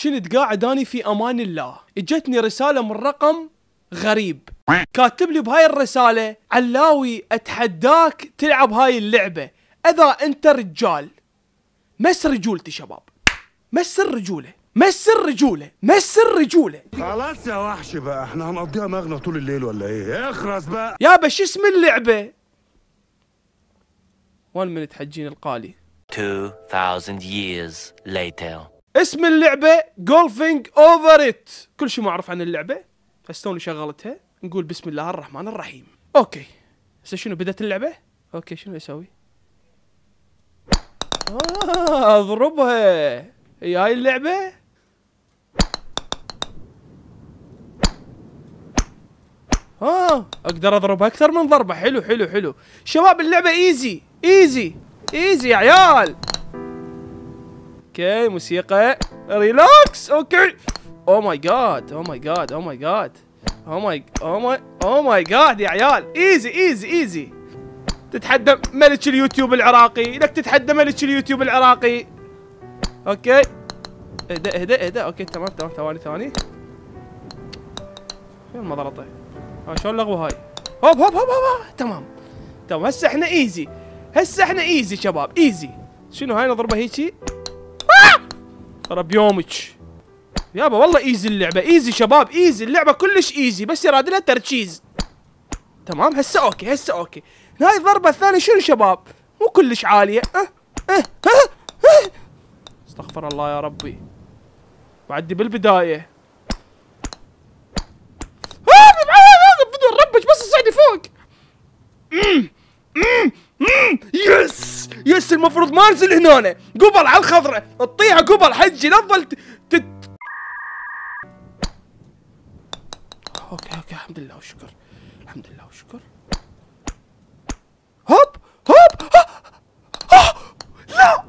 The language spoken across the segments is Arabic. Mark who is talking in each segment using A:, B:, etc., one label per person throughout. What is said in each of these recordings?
A: كنت قاعد اني في امان الله اجتني رساله من رقم غريب كاتب لي بهاي الرساله علاوي اتحداك تلعب هاي اللعبه اذا انت رجال مس رجولتي شباب مس الرجوله مس الرجوله مس الرجوله خلاص يا وحش بقى احنا هنقضيها مغنى طول الليل ولا ايه اخرس بقى يابا شو اسم اللعبه وان من حجين القالي 2000 years later اسم اللعبه جولفينج اوفر ات كل شيء ما اعرف عن اللعبه بس توني شغلتها نقول بسم الله الرحمن الرحيم اوكي هسه شنو بدت اللعبه اوكي شنو اسوي آه اضربها هي هاي اللعبه اه اقدر اضربها اكثر من ضربه حلو حلو حلو شباب اللعبه ايزي ايزي ايزي يا عيال اوكي موسيقى ريلاكس اوكي او ماي جاد او ماي جاد او ماي جاد او ماي او ماي او ماي جاد يا عيال ايزي ايزي ايزي تتحدى ملك اليوتيوب العراقي لك تتحدى ملك اليوتيوب العراقي اوكي اهدا اهدا اهدا اوكي تمام تمام ثواني ثواني طيب؟ آه، شلون المضرطه شلون لغوا هاي هوب هوب هوب هوب آه، تمام تمام هسه احنا ايزي هسه احنا ايزي شباب ايزي شنو هاي نضربه هيجي ترى بيومك يابا والله ايزي اللعبه ايزي شباب ايزي اللعبه كلش ايزي بس يراد لها تركيز تمام هسه اوكي هسه اوكي هاي الضربه الثانيه شنو شباب مو كلش عاليه أه أه أه أه استغفر الله يا ربي بعدي بالبدايه بدون ربك بس اصعدي فوق أمم، أمم. يس يس المفروض ما انزل هنا قبل على الخضرة تطيها قبل حجي لا تظل تت اوكي اوكي الحمد لله والشكر الحمد لله والشكر هوب هوب لا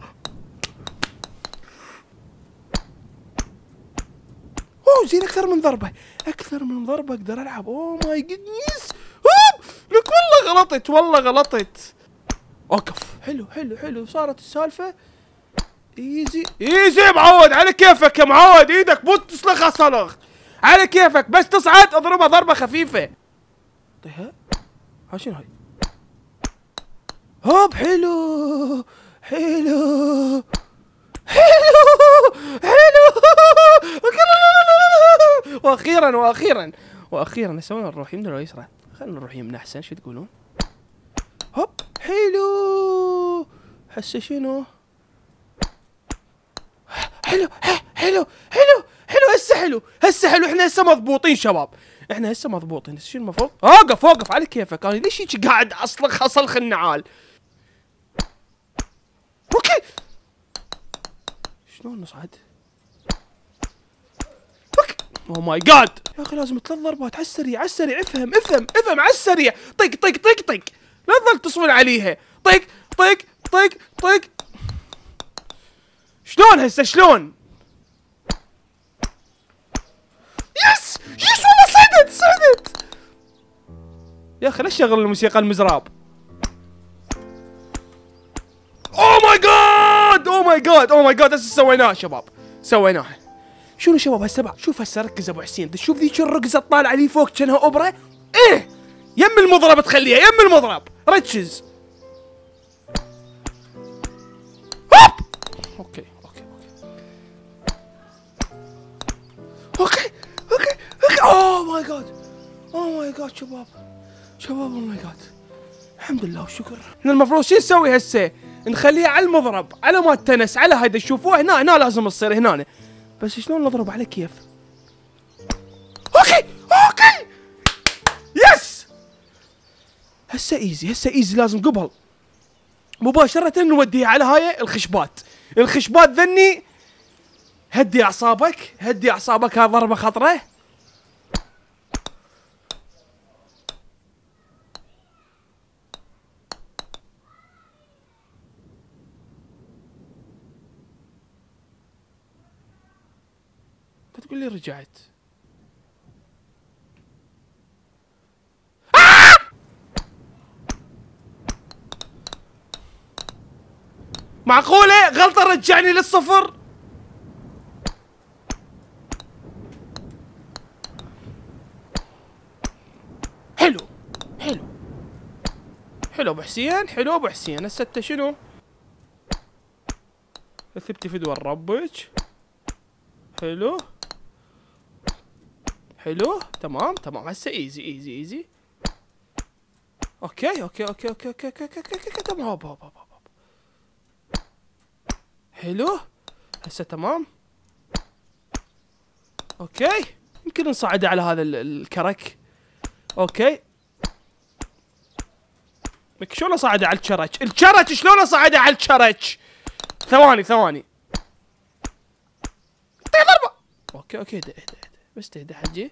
A: اوه زين اكثر من ضربه اكثر من ضربه اقدر العب اوه ماي جدنس هوب لك والله غلطت والله غلطت وقف حلو حلو حلو صارت السالفه ايزي ايزي معود على كيفك يا معود ايدك مو تسلخها صلخ على كيفك بس تصعد اضربها ضربه خفيفه طيها ها شنو هاي هوب حلو حلو حلو حلو واخيرا واخيرا واخيرا سوينا نروح يمنا ولا يسرى؟ خلينا نروح يمنا احسن شو تقولون؟ حلو هسه شنو حلو حلو حلو حلو هسه حلو هسه حلو احنا هسه مضبوطين شباب احنا هسه مضبوطين هسه شنو المفروض اوقف اوقف على كيفك انا ليش هيك قاعد اصلخ اصلخ النعال اوكي شلون نصعد اوه ماي جاد يا اخي لازم ثلاث ضربات على السريع على السريع افهم افهم افهم على السريع طق طق طق طق لا تظل تصبر عليها طق طق طق طق شلون هسه شلون يس يس والله صعدت صعدت يا اخي ليش شغل الموسيقى المزراب او ماي جاد او ماي جاد او ماي جاد هسه سويناه شباب سويناه شنو شباب هسه شوف هسه ركز ابو حسين تشوف ذيك الرقزه الطالعه لي فوق كانها اوبرا ايه يم المضرب تخليها يم المضرب ريتشز هوب اوكي اوكي اوكي اوكي اوكي اوكي اوه ماي جاد اوه ماي جاد شباب شباب اوه ماي جاد الحمد لله وشكر المفروض شو نسوي هسه نخليه على المضرب على ما التنس على هيدا شوفوه هنا هنا لازم تصير هنا بس شلون نضرب على كيف هسه ايزي هسه ايزي لازم قبل مباشره نوديها على هاي الخشبات الخشبات ذني هدي اعصابك هدي اعصابك هاي ضربه خطره تقول لي رجعت معقولة غلطة رجعني للصفر حلو حلو حلو ابو حسين حلو ابو حسين هسه انت شنو ثبتي في دور ربك حلو حلو تمام تمام هسه ايزي ايزي ايزي اوكي اوكي اوكي اوكي اوكي اوكي اوكي اوكي تمام هوب هوب هوب حلو هسه تمام اوكي يمكن نصعد على هذا الكرك اوكي لك شلون اصعد على الكرك الكرك شلون اصعد على الكرك ثواني ثواني اعطيه ضربه اوكي اوكي اهدى اهدى بس تهدى حجي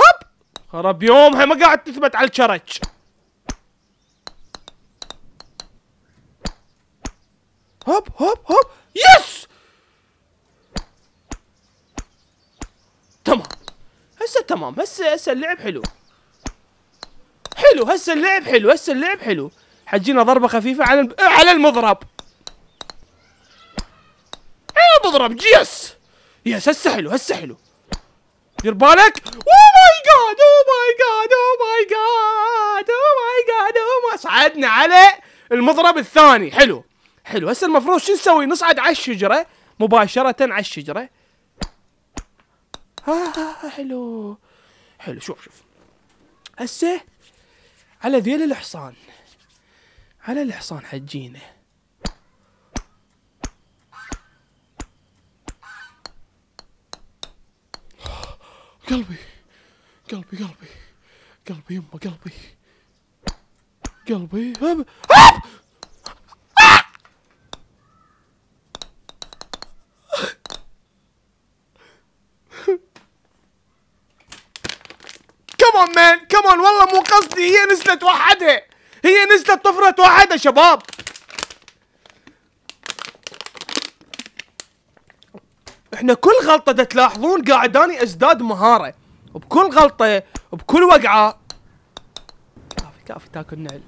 A: هب خرب يومها ما قاعد تثبت على الكرك هوب هوب يس تمام هسه تمام هسه هسه اللعب حلو حلو هسه اللعب حلو هسه اللعب حلو حجينا ضربه خفيفه على على المضرب على المضرب يس يس هسه حلو هسه حلو دير بالك او ماي جاد او ماي جاد او ماي جاد او ماي جاد او ماي صعدنا على المضرب الثاني حلو حلو هسه المفروض شو نسوي نصعد على الشجره مباشره على الشجره آه حلو حلو شوف شوف هسه على ذيل الحصان على الحصان حجينا قلبي قلبي قلبي قلبي يمه قلبي قلبي هب هب كمون مان كمون والله مو قصدي هي نزلت وحدها هي نزلت طفرت وحدها شباب احنا كل غلطه تلاحظون قاعد اني ازداد مهاره وبكل غلطه وبكل وقعه كافي كافي تاكل نعل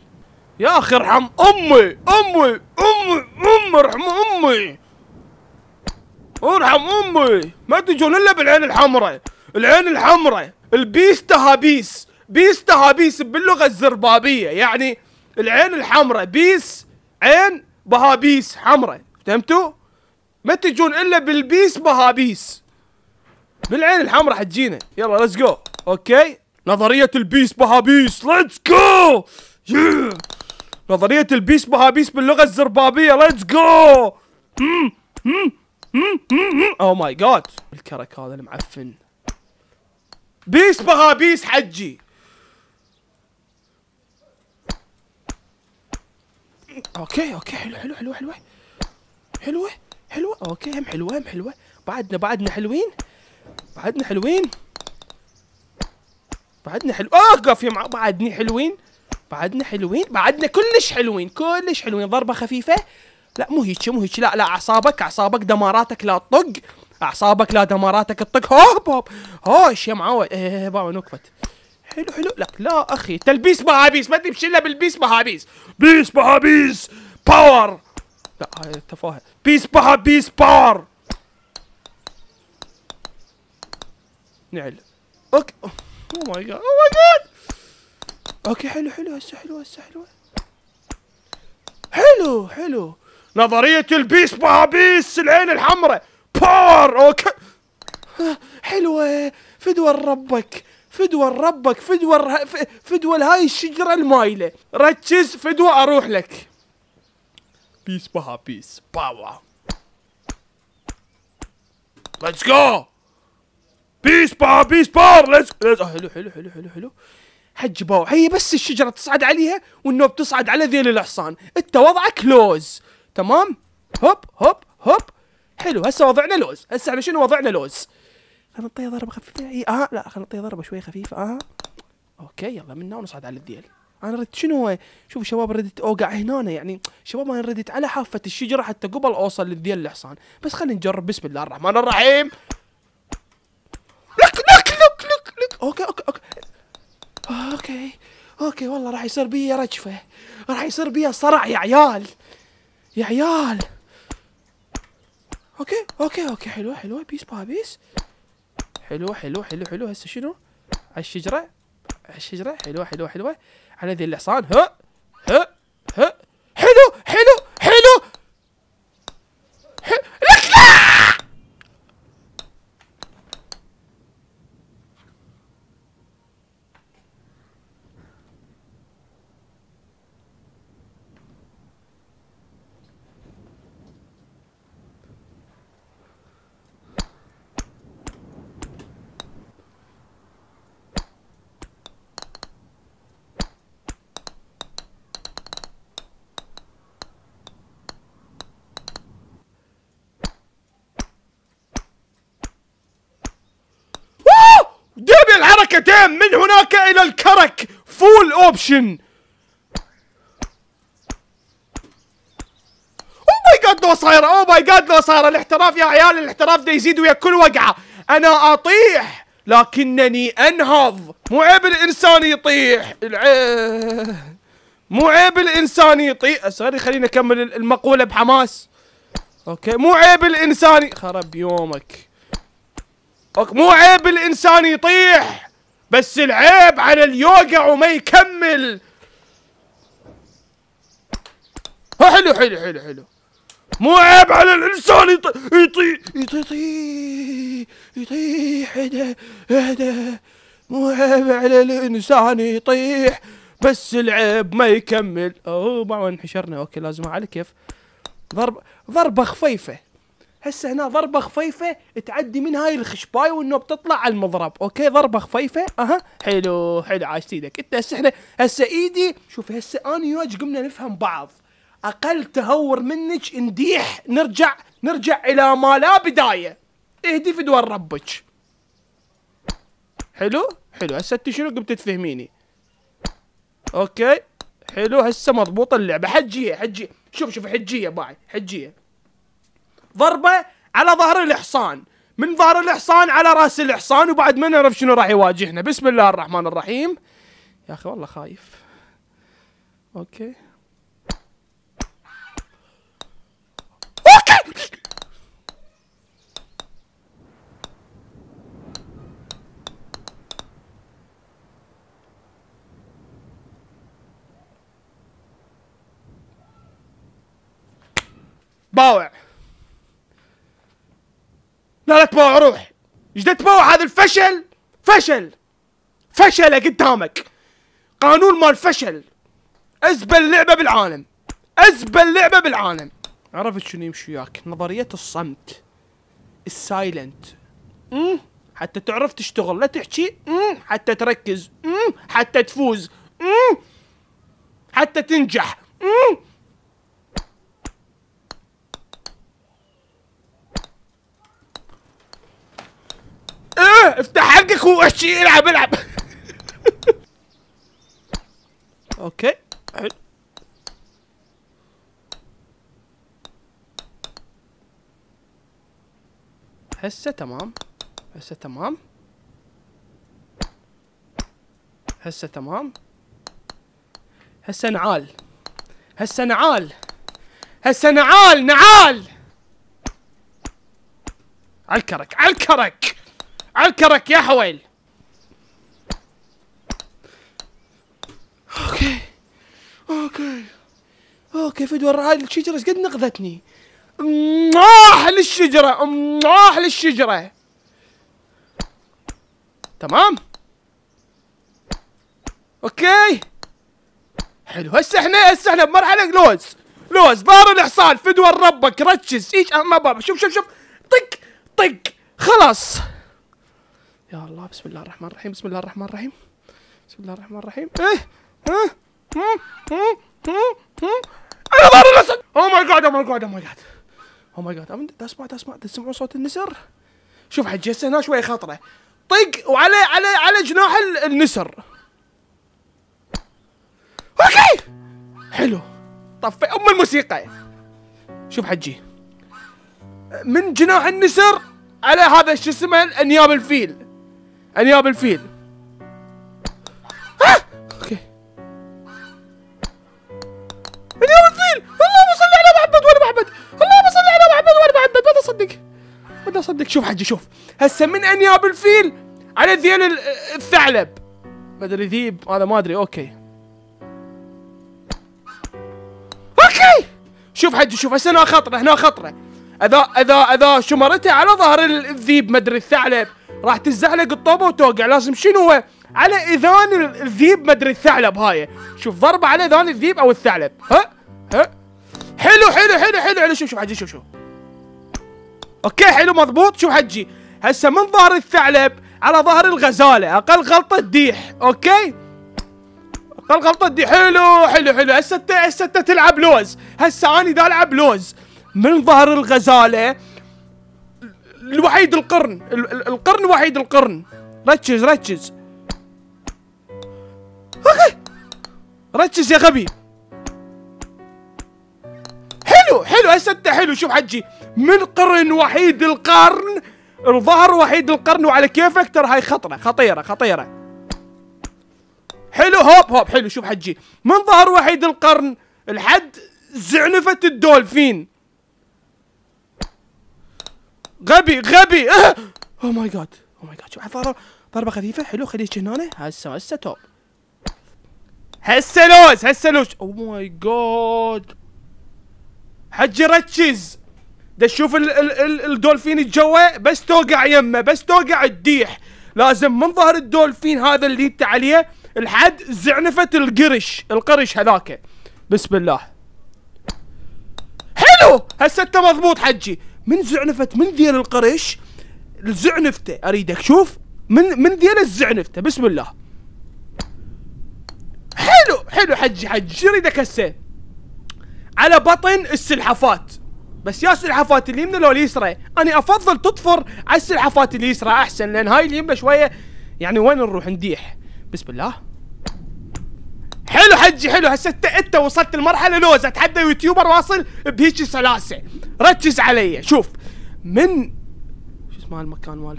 A: يا اخي ارحم امي امي امي امي ارحم امي ارحم امي ما تجون الا بالعين الحمراء العين الحمراء البيس تهابيس بيس تهابيس باللغه الزربابيه يعني العين الحمراء بيس عين بهابيس حمراء فهمتوا؟ ما تجون الا بالبيس بهابيس بالعين الحمراء حتجينا يلا ليتس جو اوكي نظريه البيس بهابيس ليتس جو نظريه البيس بهابيس باللغه الزربابيه ليتس جو او ماي جاد الكرك هذا المعفن بيس بها بيس حجي اوكي اوكي حلو حلو حلو حلو حلو حلو اوكي هم حلوه هم حلوه بعدنا بعدنا حلوين بعدنا حلوين بعدنا حلو اوقف يا مع بعدني حلوين بعدنا حلوين بعدنا كلش حلوين كلش حلوين ضربه خفيفه لا مو هيك مو هيك لا لا اعصابك اعصابك دماراتك لا تطق اعصابك لا دماراتك تطق هوب هوب هوش يا معود ايه ايه, إيه، بابا نكفت حلو حلو لا لا اخي تلبيس بهابيس ما تمشي الا بالبيس بهابيس بيس بهابيس باور لا هاي تفاهه بيس بهابيس باور نعل اوكي اوه ماي جاد اوه ماي جاد اوكي حلو حلو هسه حلو هسه حلو حلو حلو نظرية البيس بهابيس العين الحمراء باور اوكي حلوه فدوى ربك فدوى ربك فدوى فدوى هاي الشجره المايله ركز فدوى اروح لك بيس بها بيس باوا ليتس جو بيس با بيس بار ليتس ليتس حلو حلو حلو حلو حلو حج باو هي بس الشجره تصعد عليها والنوب تصعد على ذيل الحصان انت وضعك لوز تمام هوب هوب هوب حلو هسه وضعنا لوز هسه احنا شنو وضعنا لوز خلينا نعطيها ضربه خفيفه اي اه لا خلينا نعطيها ضربه شوي خفيفه اه اوكي يلا منا ونصعد على الديل انا ردت شنو هو شوف شباب ردت اوقع هنا يعني شباب انا ردت على حافه الشجره حتى قبل اوصل للديل الحصان بس خلينا نجرب بسم الله الرحمن الرحيم لك لك لك لك لك اوكي اوكي اوكي اوكي اوكي والله راح يصير بيا رجفه راح يصير بيا صرع يا عيال يا عيال اوكي اوكي اوكي حلوه حلوه بيس بها بيس حلوه حلوه حلو هسه شنو على الشجره على الشجره حلوه حلوه حلوه على ذي الحصان ها حركتين من هناك إلى الكرك فول أوبشن او ماي جاد لو صايره او ماي جاد لو صايره الاحتراف يا عيال الاحتراف ده يزيد ويا كل وقعه انا اطيح لكنني انهض مو عيب الانسان يطيح مو عيب الانسان يطيح سوري خليني اكمل المقوله بحماس اوكي مو عيب الانسان خرب يومك اوكي مو عيب الانسان يطيح بس العيب على اليوقع وما يكمل حلو حلو حلو حلو مو عيب على الانسان يطيح يطيح يطيح يطيح هذا هذا مو عيب على الانسان يطيح بس العيب ما يكمل اوه ما انحشرنا اوكي لازم على كيف ضرب ضربه خفيفه هسه هنا ضربه خفيفه تعدي من هاي الخشباي والنوب تطلع على المضرب اوكي ضربه خفيفه اها حلو حلو عاش ايدك انت هسه احنا هسه ايدي شوف هسه انا وياك قمنا نفهم بعض اقل تهور منك نديح نرجع نرجع الى ما لا بدايه اهدي في دوار ربك حلو حلو هسه انت شنو قمت تفهميني اوكي حلو هسه مضبوطه اللعبه حجيه حجيه شوف شوف حجيه باعي حجيه ضربه على ظهر الحصان من ظهر الحصان على راس الحصان وبعد ما نعرف شنو راح يواجهنا بسم الله الرحمن الرحيم يا اخي والله خايف اوكي اوكي باوع لا لا تبوع روح ايش تبوع هذا الفشل فشل فشل قدامك قانون مال فشل ازبل لعبه بالعالم ازبل لعبه بالعالم عرفت شنو يمشي وياك نظريه الصمت السايلنت امم حتى تعرف تشتغل لا تحكي امم حتى تركز امم حتى تفوز امم حتى تنجح اخو احشي العب العب اوكي حلو هسه تمام هسه تمام هسه تمام هسه نعال هسه نعال هسه نعال نعال عالكرك عالكرك عكرك يا حويل اوكي اوكي اوكي فدور هذه الشجرة ايش قد نقذتني ماح للشجرة ماح للشجرة تمام اوكي حلو هسه احنا هسه احنا بمرحلة لوز لوز بار الحصان فدوى ربك ركز ايش ما بابا شوف شوف شوف طق طق خلاص يا الله بسم الله الرحمن الرحيم بسم الله الرحمن الرحيم بسم الله الرحمن الرحيم ايه ايه انا ظهر الاسد او ماي جاد او ماي جاد او ماي جاد او ماي جاد تسمع تسمع تسمعون صوت النسر شوف حجيسه هنا شوي خطره طق وعلى على على جناح النسر اوكي حلو طفي ام الموسيقى شوف حجي من جناح النسر على هذا شو اسمه انياب الفيل انياب الفيل صدق اوكي الفيل اللهم صل على محمد اللهم صل على محمد اصدق شوف حجي شوف هسه من انياب الفيل على ذيل الثعلب بدل ذيب انا ما ادري اوكي اوكي شوف حجي شوف هسه هنا خطره هنا خطره اذا اذا اذا شمرته على ظهر الذيب ما ادري الثعلب راح تزعلق الطوبه وتوقع لازم شنو هو؟ على اذان الذيب مدري الثعلب هاي شوف ضربه على اذان الذيب او الثعلب ها ها حلو حلو حلو حلو حلو شوف شوف حجي شوف شوف اوكي حلو مضبوط شوف حجي هسه من ظهر الثعلب على ظهر الغزاله اقل غلطه تديح اوكي اقل غلطه تديح حلو حلو حلو هسه هسه تلعب لوز هسه انا دا العب لوز من ظهر الغزاله الوحيد القرن القرن وحيد القرن ركز ركز ركز يا غبي حلو حلو هسه انت حلو شوف حجي من قرن وحيد القرن الظهر وحيد القرن وعلى كيفك ترى هاي خطره خطيره خطيره حلو هوب هوب حلو شوف حجي من ظهر وحيد القرن لحد زعنفه الدولفين غبي غبي اه او ماي جاد او ماي جاد شوف ضربه ضربه خفيفه حلو خليك هنا هسه هسه توب هسه لوز هسه لوز او ماي جاد حجي ركز تشوف الدولفين الجوا بس توقع يمه بس توقع تديح لازم من ظهر الدولفين هذا اللي انت عليه لحد زعنفة القرش القرش هذاك بسم الله حلو هسه انت مضبوط حجي من زعنفت من ذيل القريش لزعنفته اريدك شوف من من ذيل الزعنفته بسم الله حلو حلو حجي حجي شو اريدك هسه على بطن السلحفات بس يا سلحفات اليمنى لو اليسرى انا افضل تطفر على السلحفات اليسرى احسن لان هاي اليمنى شويه يعني وين نروح نديح بسم الله حلو حجي حلو هسه انت انت وصلت لمرحله لوز اتحدى يوتيوبر واصل بهيجي سلاسه ركز علي شوف من شو اسمه المكان مال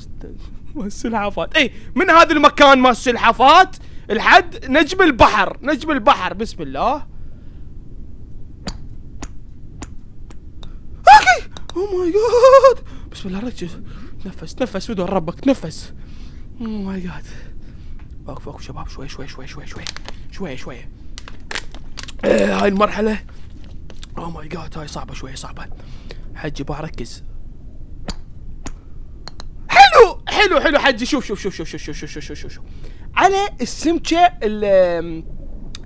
A: السلحفات اي من هذا المكان مال السلحفات الحد نجم البحر نجم البحر بسم الله اوكي او ماي جاد بسم الله ركز تنفس تنفس بدون ربك تنفس او ماي جاد فوق فوق شباب شوي شوي شوي شوي شوي شوي شوي إيه، هاي المرحلة او ماي جاد هاي صعبة شوي صعبة حجي بركز حلو حلو حلو حجي شوف شوف شوف شوف شوف شوف شوف شوف شوف شوف على السمكة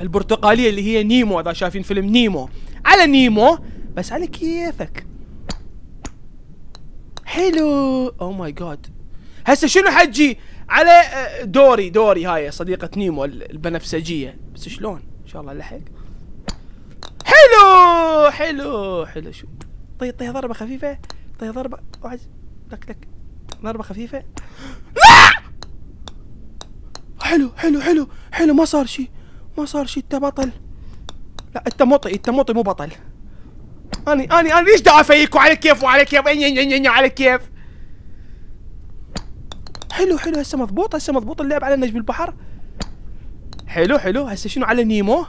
A: البرتقالية اللي هي نيمو اذا شايفين فيلم نيمو على نيمو بس على كيفك حلو او ماي جاد هسه شنو حجي على آه، دوري دوري هاي صديقة نيمو البنفسجية بس شلون ان شاء الله لحق حلو حلو حلو شو طي طي ضربة خفيفة طي ضربة وعز لك لك ضربة خفيفة لا آه! حلو حلو حلو حلو ما صار شي ما صار شي انت بطل لا انت مطي انت مطي مو بطل اني اني اني ليش دافيك وعلى كيف وعلى كيف على كيف حلو حلو هسه مضبوط هسه مضبوط اللعب على نجم البحر حلو حلو هسه شنو على نيمو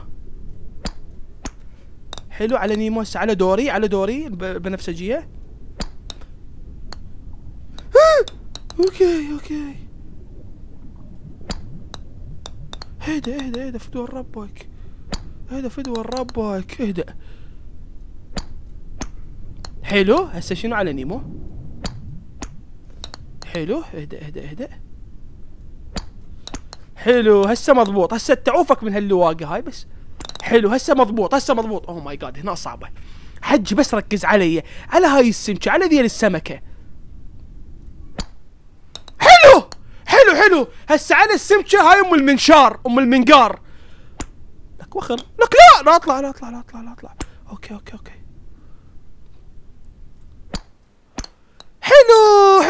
A: حلو على نيمو هسه على دوري على دوري بنفسجية اوكي اوكي اهدى اهدى اهدى فدوى ربك اهدى فدوى ربك اهدى حلو هسه شنو على نيمو حلو اهدأ اهدأ اهدأ حلو هسه مضبوط هسه تعوفك من هاللواقه هاي بس حلو هسه مضبوط هسه مضبوط اوه ماي جاد هنا صعبه حج بس ركز علي على هاي السمكه على ذي السمكه حلو حلو حلو هسه على السمكه هاي ام المنشار ام المنقار لك وخر لك لا لا اطلع لا اطلع لا اطلع لا اطلع اوكي اوكي اوكي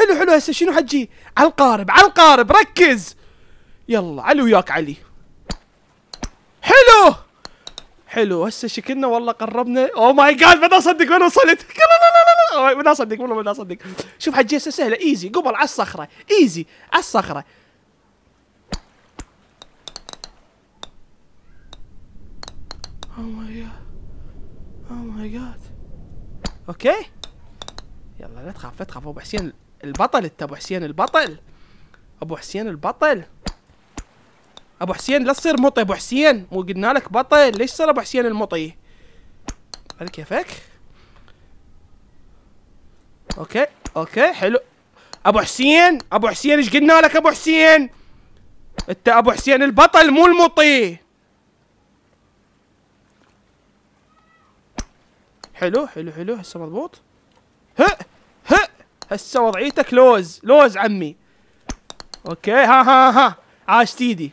A: حلو حلو هسه شنو حجي على القارب على القارب ركز يلا علي وياك علي حلو حلو هسه شكلنا والله قربنا او ماي جاد ما اصدق وين وصلت ما اصدق والله ما اصدق شوف حجي هسه سهله ايزي قبل على الصخره ايزي على الصخره او ماي جاد او ماي جاد اوكي يلا لا تخاف لا تخاف ابو حسين البطل انت ابو حسين البطل ابو حسين البطل ابو حسين لا تصير مطي ابو حسين مو قلنا لك بطل ليش صار ابو حسين المطي على كيفك اوكي اوكي حلو ابو حسين ابو حسين ايش قلنا لك ابو حسين انت ابو حسين البطل مو المطي حلو حلو حلو هسه مضبوط ها هسه وضعيتك لوز لوز عمي اوكي ها ها ها عاش تيدي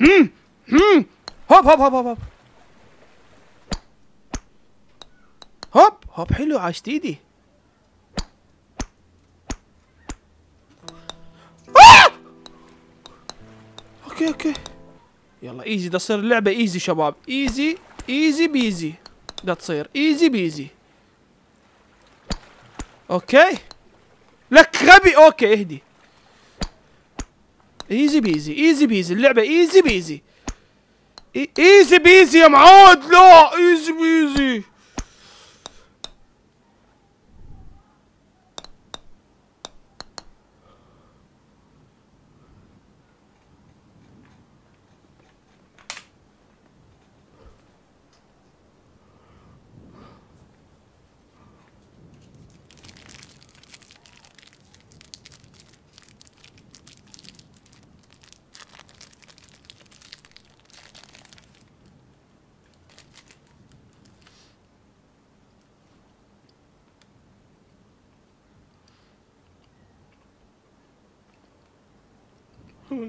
A: هم هم هوب هوب هوب هوب هوب هوب هوب حلو عاش تيدي آه! اوكي اوكي يلا ايزي ده تصير اللعبة ايزي شباب ايزي ايزي بيزي ده تصير ايزي بيزي اوكي لك غبي اوكي اهدي ايزي بيزي ايزي بيزي اللعبة ايزي بيزي ايزي بيزي يا معود لا ايزي بيزي Mm-hmm.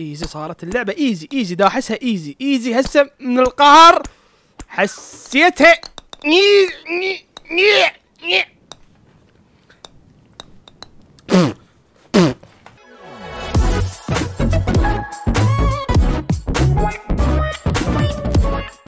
A: ايزي صارت اللعبه ايزي ايزي دا احسها ايزي ايزي هسه من القهر حسيتها ني ني ني ني